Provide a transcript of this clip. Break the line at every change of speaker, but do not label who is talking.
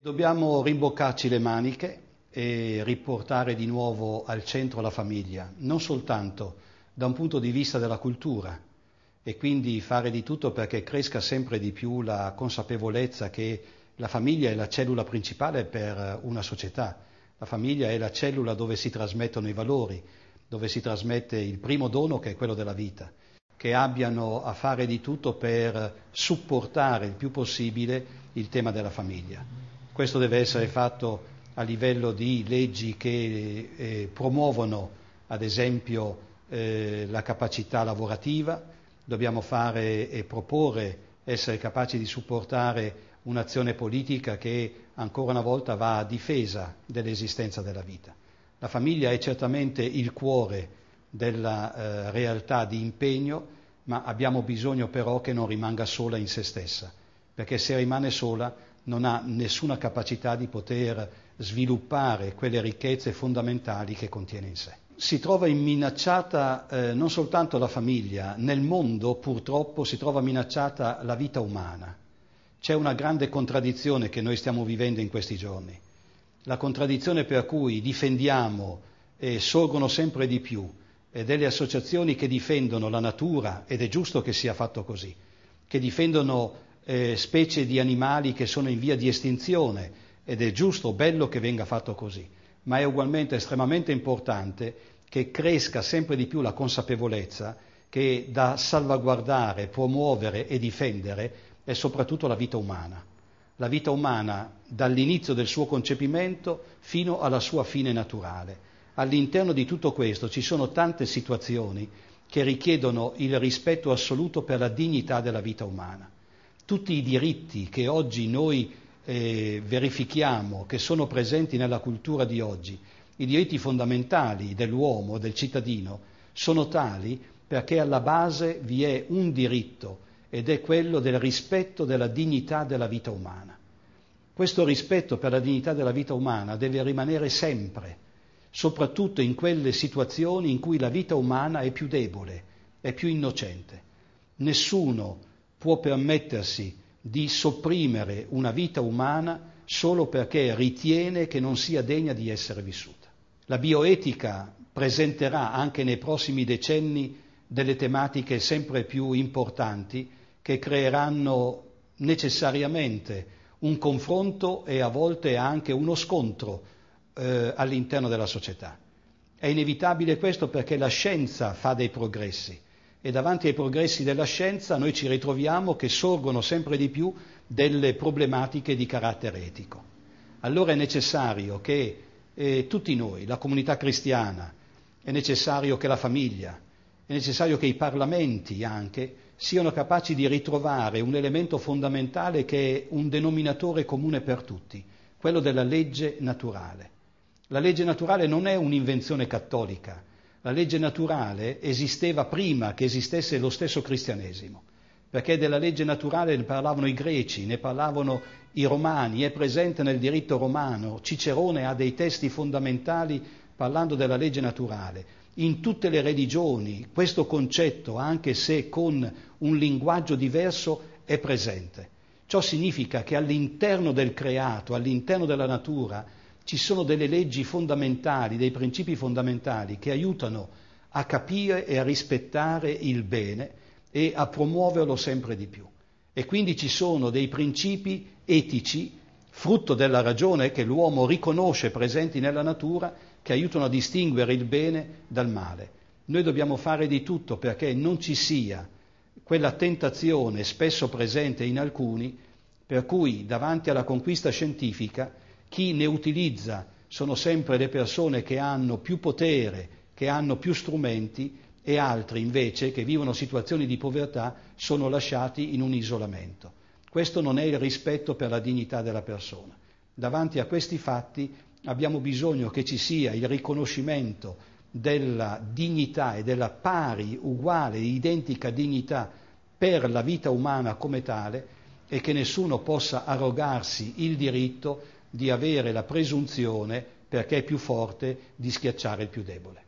Dobbiamo rimboccarci le maniche e riportare di nuovo al centro la famiglia, non soltanto da un punto di vista della cultura e quindi fare di tutto perché cresca sempre di più la consapevolezza che la famiglia è la cellula principale per una società, la famiglia è la cellula dove si trasmettono i valori, dove si trasmette il primo dono che è quello della vita, che abbiano a fare di tutto per supportare il più possibile il tema della famiglia. Questo deve essere fatto a livello di leggi che eh, promuovono, ad esempio, eh, la capacità lavorativa, dobbiamo fare e proporre essere capaci di supportare un'azione politica che ancora una volta va a difesa dell'esistenza della vita. La famiglia è certamente il cuore della eh, realtà di impegno, ma abbiamo bisogno però che non rimanga sola in se stessa, perché se rimane sola non ha nessuna capacità di poter sviluppare quelle ricchezze fondamentali che contiene in sé. Si trova minacciata eh, non soltanto la famiglia, nel mondo purtroppo si trova minacciata la vita umana. C'è una grande contraddizione che noi stiamo vivendo in questi giorni, la contraddizione per cui difendiamo e sorgono sempre di più eh, delle associazioni che difendono la natura, ed è giusto che sia fatto così, che difendono eh, specie di animali che sono in via di estinzione ed è giusto, bello che venga fatto così, ma è ugualmente estremamente importante che cresca sempre di più la consapevolezza che da salvaguardare, promuovere e difendere è soprattutto la vita umana. La vita umana dall'inizio del suo concepimento fino alla sua fine naturale. All'interno di tutto questo ci sono tante situazioni che richiedono il rispetto assoluto per la dignità della vita umana tutti i diritti che oggi noi eh, verifichiamo, che sono presenti nella cultura di oggi, i diritti fondamentali dell'uomo, del cittadino, sono tali perché alla base vi è un diritto ed è quello del rispetto della dignità della vita umana. Questo rispetto per la dignità della vita umana deve rimanere sempre, soprattutto in quelle situazioni in cui la vita umana è più debole, è più innocente. Nessuno può permettersi di sopprimere una vita umana solo perché ritiene che non sia degna di essere vissuta. La bioetica presenterà anche nei prossimi decenni delle tematiche sempre più importanti che creeranno necessariamente un confronto e a volte anche uno scontro eh, all'interno della società. È inevitabile questo perché la scienza fa dei progressi, e davanti ai progressi della scienza noi ci ritroviamo che sorgono sempre di più delle problematiche di carattere etico. Allora è necessario che eh, tutti noi, la comunità cristiana, è necessario che la famiglia, è necessario che i parlamenti anche siano capaci di ritrovare un elemento fondamentale che è un denominatore comune per tutti, quello della legge naturale. La legge naturale non è un'invenzione cattolica, la legge naturale esisteva prima che esistesse lo stesso cristianesimo, perché della legge naturale ne parlavano i greci, ne parlavano i romani, è presente nel diritto romano, Cicerone ha dei testi fondamentali parlando della legge naturale. In tutte le religioni questo concetto, anche se con un linguaggio diverso, è presente. Ciò significa che all'interno del creato, all'interno della natura, ci sono delle leggi fondamentali, dei principi fondamentali che aiutano a capire e a rispettare il bene e a promuoverlo sempre di più. E quindi ci sono dei principi etici, frutto della ragione che l'uomo riconosce presenti nella natura, che aiutano a distinguere il bene dal male. Noi dobbiamo fare di tutto perché non ci sia quella tentazione spesso presente in alcuni per cui davanti alla conquista scientifica chi ne utilizza sono sempre le persone che hanno più potere, che hanno più strumenti e altri invece che vivono situazioni di povertà sono lasciati in un isolamento. Questo non è il rispetto per la dignità della persona. Davanti a questi fatti abbiamo bisogno che ci sia il riconoscimento della dignità e della pari, uguale, identica dignità per la vita umana come tale e che nessuno possa arrogarsi il diritto di avere la presunzione, perché è più forte, di schiacciare il più debole.